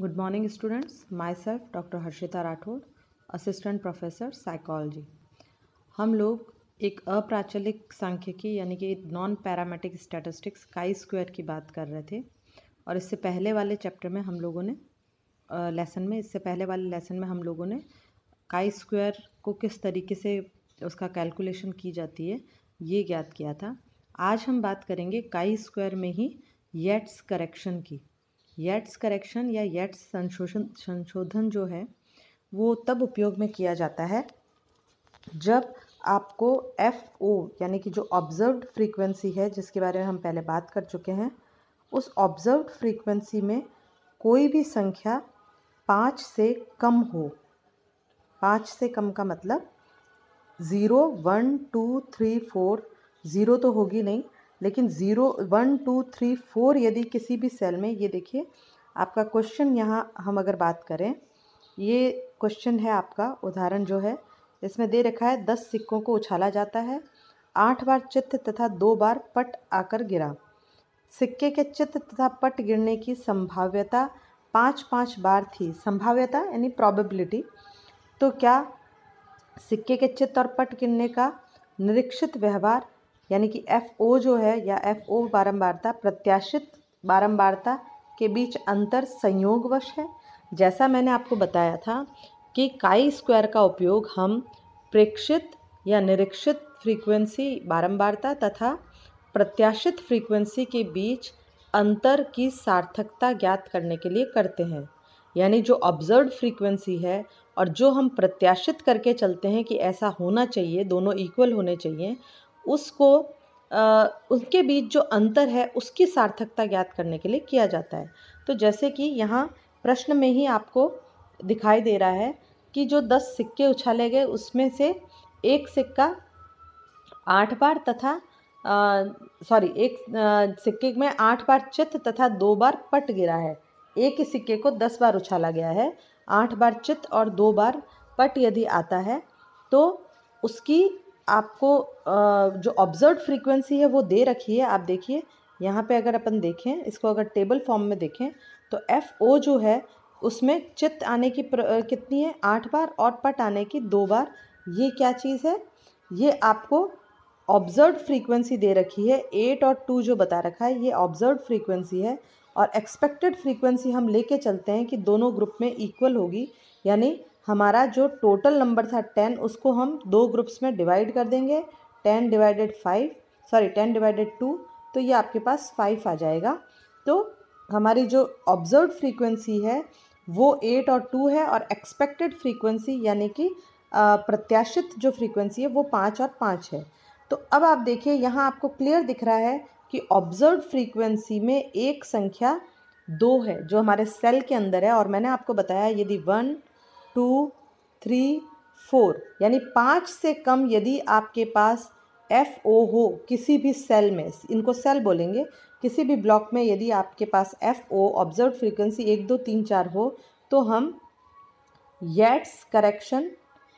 good morning students myself doctor Harshita Rathore assistant professor psychology हम लोग एक अप्राचलिक सांख्यिकी यानी कि non parametric statistics chi square की बात कर रहे थे और इससे पहले वाले चैप्टर में हम लोगों ने लेसन में इससे पहले वाले लेसन में हम लोगों ने काई स्क्वायर को किस तरीके से उसका कैलकुलेशन की जाती है ये ज्ञात किया था आज हम बात करेंगे काई स्क्वायर में ही येट्स करेक्शन की येट्स करेक्शन या येट्स संशोधन संशोधन जो है वो तब उपयोग में किया जाता है जब आपको एफ ओ यानी कि जो ऑब्जर्व्ड फ्रीक्वेंसी है जिसके बारे में हम पहले बात कर चुके हैं उस ऑब्जर्व्ड फ्रीक्वेंसी में कोई भी संख्या पाँच से कम हो पाँच से कम का मतलब zero one two three four zero तो होगी नहीं लेकिन zero one two three four यदि किसी भी सेल में ये देखिए आपका क्वेश्चन यहाँ हम अगर बात करें ये क्वेश्चन है आपका उदाहरण जो है इसमें दे रखा है दस सिक्कों को उछाला जाता है आठ बार चित्त तथा दो बार पट आकर गिरा सिक्के के चित्त तथा पट गिरने की संभाव्यता पाँच पाँच बार थी संभाव्यता यानी प्रॉबिलिटी तो क्या सिक्के के चित्त और पट गिरने का निरीक्षित व्यवहार यानी कि एफ ओ जो है या एफ ओ बारम्बारता प्रत्याशित बारम्बारता के बीच अंतर संयोगवश है जैसा मैंने आपको बताया था कि काई स्क्वायर का उपयोग हम प्रेक्षित या निरीक्षित फ्रीक्वेंसी बारंबारता तथा प्रत्याशित फ्रीक्वेंसी के बीच अंतर की सार्थकता ज्ञात करने के लिए करते हैं यानी जो ऑब्जर्व फ्रीक्वेंसी है और जो हम प्रत्याशित करके चलते हैं कि ऐसा होना चाहिए दोनों इक्वल होने चाहिए उसको आ, उनके बीच जो अंतर है उसकी सार्थकता ज्ञात करने के लिए किया जाता है तो जैसे कि यहाँ प्रश्न में ही आपको दिखाई दे रहा है कि जो दस सिक्के उछाले गए उसमें से एक सिक्का आठ बार तथा सॉरी एक आ, सिक्के में आठ बार चित्त तथा दो बार पट गिरा है एक ही सिक्के को दस बार उछाला गया है आठ बार चित्त और दो बार पट यदि आता है तो उसकी आपको जो ऑब्जर्व फ्रीक्वेंसी है वो दे रखी है आप देखिए यहाँ पे अगर अपन देखें इसको अगर टेबल फॉर्म में देखें तो एफ़ ओ जो है उसमें चित्त आने की प्र, कितनी है आठ बार और पट आने की दो बार ये क्या चीज़ है ये आपको ऑब्जर्व फ्रीक्वेंसी दे रखी है एट और टू जो बता रखा है ये ऑब्जर्व फ्रीक्वेंसी है और एक्सपेक्टेड फ्रीक्वेंसी हम लेके चलते हैं कि दोनों ग्रुप में इक्वल होगी यानी हमारा जो टोटल नंबर था टेन उसको हम दो ग्रुप्स में डिवाइड कर देंगे ten divided five sorry ten divided two तो ये आपके पास फाइव आ जाएगा तो हमारी जो ऑब्जर्व फ्रीक्वेंसी है वो एट और टू है और एक्सपेक्टेड फ्रीक्वेंसी यानी कि प्रत्याशित जो फ्रीक्वेंसी है वो पाँच और पाँच है तो अब आप देखिए यहाँ आपको क्लियर दिख रहा है कि ऑब्जर्व फ्रीक्वेंसी में एक संख्या दो है जो हमारे सेल के अंदर है और मैंने आपको बताया यदि वन टू थ्री फोर यानी पाँच से कम यदि आपके पास एफ ओ हो किसी भी सेल में इनको सेल बोलेंगे किसी भी ब्लॉक में यदि आपके पास एफ ओ ऑब्जर्व फ्रीक्वेंसी एक दो तीन चार हो तो हम येट्स करेक्शन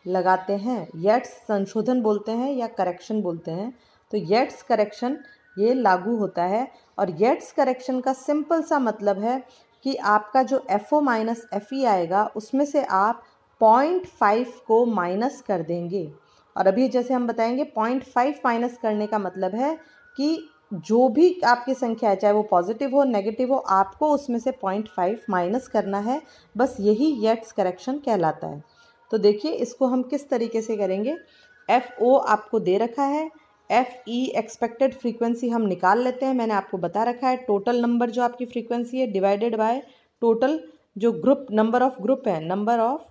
लगाते हैं येट्स संशोधन बोलते हैं या करेक्शन बोलते हैं तो येट्स करेक्शन ये लागू होता है और येट्स करेक्शन का सिंपल सा मतलब है कि आपका जो F O minus F E आएगा उसमें से आप पॉइंट फाइव को माइनस कर देंगे और अभी जैसे हम बताएंगे पॉइंट फाइव माइनस करने का मतलब है कि जो भी आपकी संख्या है चाहे वो पॉजिटिव हो नेगेटिव हो आपको उसमें से पॉइंट फाइव माइनस करना है बस यही येट्स करेक्शन कहलाता है तो देखिए इसको हम किस तरीके से करेंगे एफ ओ आपको दे रखा है एफ ई एक्सपेक्टेड फ्रीक्वेंसी हम निकाल लेते हैं मैंने आपको बता रखा है टोटल नंबर जो आपकी फ्रीक्वेंसी है डिवाइडेड बाय टोटल जो ग्रुप नंबर ऑफ ग्रुप है नंबर ऑफ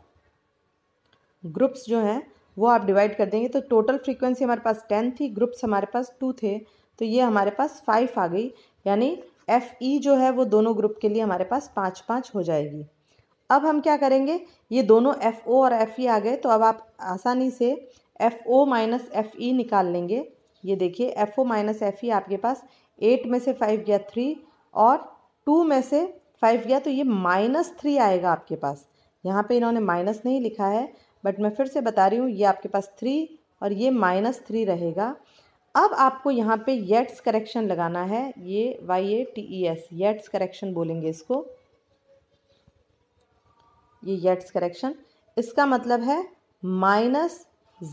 ग्रुप्स जो हैं वो आप डिवाइड कर देंगे तो टोटल फ्रीक्वेंसी हमारे पास टेन थी ग्रुप्स हमारे पास टू थे तो ये हमारे पास फाइव आ गई यानी एफ ई e जो है वो दोनों ग्रुप के लिए हमारे पास पाँच पाँच हो जाएगी अब हम क्या करेंगे ये दोनों एफ ओ और एफ ई e आ गए तो अब आप आसानी से F O minus F E निकाल लेंगे ये देखिए F O minus F E आपके पास एट में से फाइव गया थ्री और टू में से फाइव गया तो ये माइनस थ्री आएगा आपके पास यहाँ पे इन्होंने माइनस नहीं लिखा है बट मैं फिर से बता रही हूँ ये आपके पास थ्री और ये माइनस थ्री रहेगा अब आपको यहाँ पे येट्स करेक्शन लगाना है ये Y A T E S Yates correction बोलेंगे इसको ये येट्स करेक्शन इसका मतलब है minus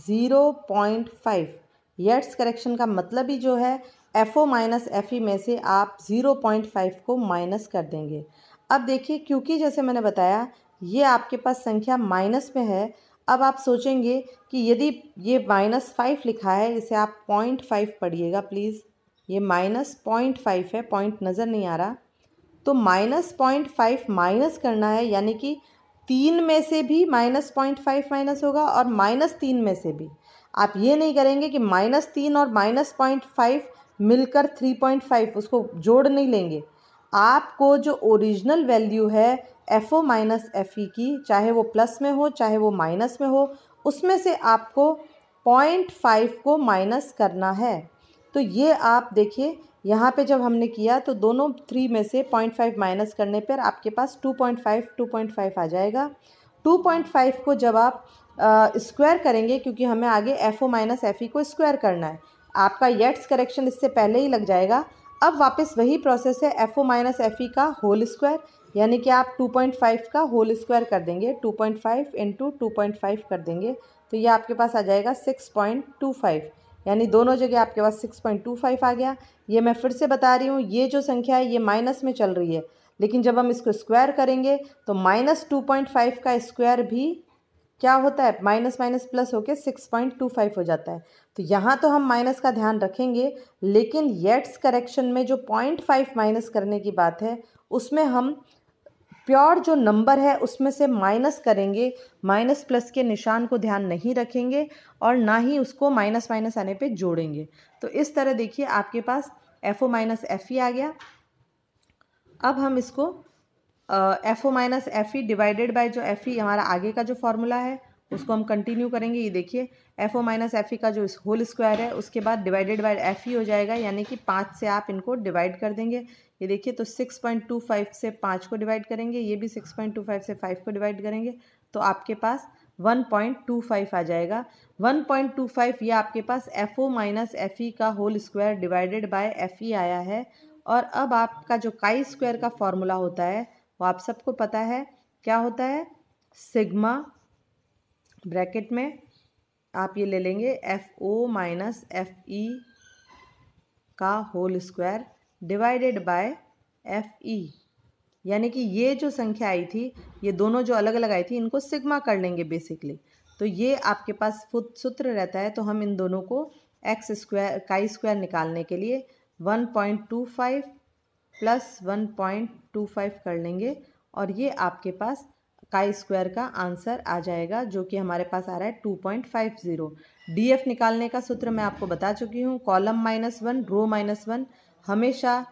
zero point five Yates correction का मतलब ही जो है F O minus F E में से आप ज़ीरो पॉइंट फाइव को माइनस कर देंगे अब देखिए क्योंकि जैसे मैंने बताया ये आपके पास संख्या माइनस में है अब आप सोचेंगे कि यदि ये माइनस फाइव लिखा है इसे आप पॉइंट फाइव पढ़िएगा प्लीज़ ये माइनस पॉइंट फाइव है पॉइंट नज़र नहीं आ रहा तो माइनस पॉइंट फाइव माइनस करना है यानी कि तीन में से भी माइनस पॉइंट फाइव माइनस होगा और माइनस तीन में से भी आप ये नहीं करेंगे कि माइनस तीन और माइनस पॉइंट फाइव मिलकर थ्री पॉइंट फाइव उसको जोड़ नहीं लेंगे आपको जो ओरिजिनल वैल्यू है F O minus F E की चाहे वो प्लस में हो चाहे वो माइनस में हो उसमें से आपको पॉइंट फाइव को माइनस करना है तो ये आप देखिए यहाँ पे जब हमने किया तो दोनों थ्री में से पॉइंट फाइव माइनस करने पर आपके पास two point five two point five आ जाएगा टू पॉइंट फाइव को जब आप स्क्वायर करेंगे क्योंकि हमें आगे F O minus F E को स्क्वायर करना है आपका येट्स करेक्शन इससे पहले ही लग जाएगा अब वापस वही प्रोसेस है F O minus F E का होल स्क्वायर यानी कि आप 2.5 का होल स्क्वायर कर देंगे 2.5 पॉइंट फाइव इंटू टू कर देंगे तो ये आपके पास आ जाएगा 6.25 यानी दोनों जगह आपके पास 6.25 आ गया ये मैं फिर से बता रही हूँ ये जो संख्या है ये माइनस में चल रही है लेकिन जब हम इसको स्क्वायर करेंगे तो माइनस टू पॉइंट फाइव का स्क्वायर भी क्या होता है माइनस माइनस प्लस होके सिक्स पॉइंट टू फाइव हो जाता है तो यहाँ तो हम माइनस का ध्यान रखेंगे लेकिन येट्स करेक्शन में जो पॉइंट फाइव माइनस करने की बात है उसमें हम प्योर जो नंबर है उसमें से माइनस करेंगे माइनस प्लस के निशान को ध्यान नहीं रखेंगे और ना ही उसको माइनस माइनस आने पे जोड़ेंगे तो इस तरह देखिए आपके पास F O minus F E आ गया अब हम इसको F O minus F E divided by जो एफ ई e हमारा आगे का जो फॉर्मूला है उसको हम कंटिन्यू करेंगे ये देखिए F O minus F E का जो होल स्क्वायर है उसके बाद डिवाइडेड बाई एफ ई हो जाएगा यानी कि पाँच से आप इनको डिवाइड कर देंगे ये देखिए तो सिक्स पॉइंट टू फाइव से पाँच को डिवाइड करेंगे ये भी सिक्स पॉइंट टू फाइव से फाइव को डिवाइड करेंगे तो आपके पास वन पॉइंट टू फाइव आ जाएगा वन पॉइंट टू फाइव ये आपके पास F O minus F E का whole square divided by F E आया है और अब आपका जो काई स्क्वायर का फॉर्मूला होता है वो आप सबको पता है क्या होता है सिग्मा ब्रैकेट में आप ये ले लेंगे F O minus F E का whole square divided by F E यानी कि ये जो संख्या आई थी ये दोनों जो अलग अलग आई थी इनको सिग्मा कर लेंगे बेसिकली तो ये आपके पास सूत्र रहता है तो हम इन दोनों को एक्स स्क्वायर काई स्क्वायर निकालने के लिए one point two five plus one point two five कर लेंगे और ये आपके पास काई स्क्वायर का आंसर आ जाएगा जो कि हमारे पास आ रहा है two point five zero D F निकालने का सूत्र मैं आपको बता चुकी हूँ column minus one row minus one हमेशा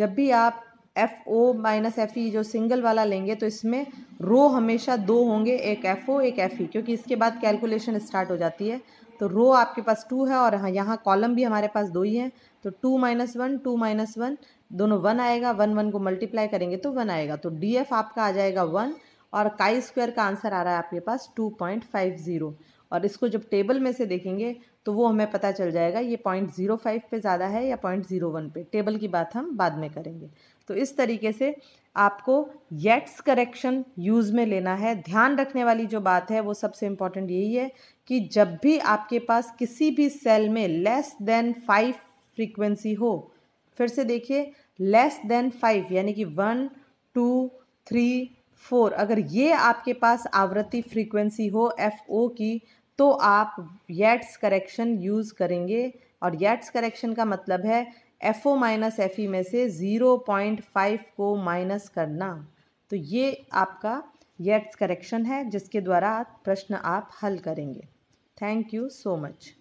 जब भी आप F O minus F E जो सिंगल वाला लेंगे तो इसमें रो हमेशा दो होंगे एक एफ ओ एक एफ ई क्योंकि इसके बाद कैलकुलेशन स्टार्ट हो जाती है तो रो आपके पास टू है और हाँ यहाँ कॉलम भी हमारे पास दो ही है तो two minus one two minus one दोनों वन आएगा वन वन को मल्टीप्लाई करेंगे तो वन आएगा तो डी एफ आपका आ जाएगा वन और काई स्क्वायर का आंसर आ रहा है आपके पास टू पॉइंट फाइव ज़ीरो और इसको जब टेबल में से देखेंगे तो वो हमें पता चल जाएगा ये पॉइंट ज़ीरो फाइव पे ज़्यादा है या पॉइंट ज़ीरो वन पे टेबल की बात हम बाद में करेंगे तो इस तरीके से आपको येट्स करेक्शन यूज़ में लेना है ध्यान रखने वाली जो बात है वो सबसे इम्पॉर्टेंट यही है कि जब भी आपके पास किसी भी सेल में लेस देन फाइव फ्रीक्वेंसी हो फिर से देखिए लेस देन फाइव यानी कि वन टू थ्री फोर अगर ये आपके पास आवृत्ति फ्रीक्वेंसी हो एफ ओ की तो आप येट्स करेक्शन यूज़ करेंगे और येट्स करेक्शन का मतलब है F O minus F E में से ज़ीरो पॉइंट फाइव को माइनस करना तो ये आपका येट्स करेक्शन है जिसके द्वारा प्रश्न आप हल करेंगे थैंक यू सो मच